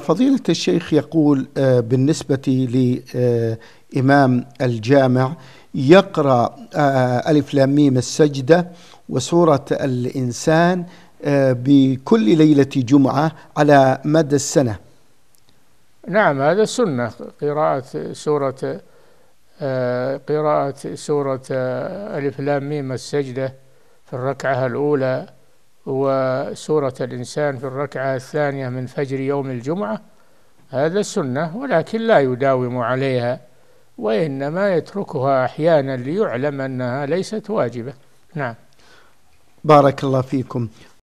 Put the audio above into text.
فضيلة الشيخ يقول آه، بالنسبة لإمام الجامع يقرأ آه، آه، ألف لاميم السجدة وسورة الإنسان بكل ليلة جمعة على مدى السنة نعم هذا سنة قراءة سورة قراءة سورة ألف لام ميم السجدة في الركعة الأولى وسورة الإنسان في الركعة الثانية من فجر يوم الجمعة هذا سنة ولكن لا يداوم عليها وإنما يتركها أحيانا ليعلم أنها ليست واجبة نعم بارك الله فيكم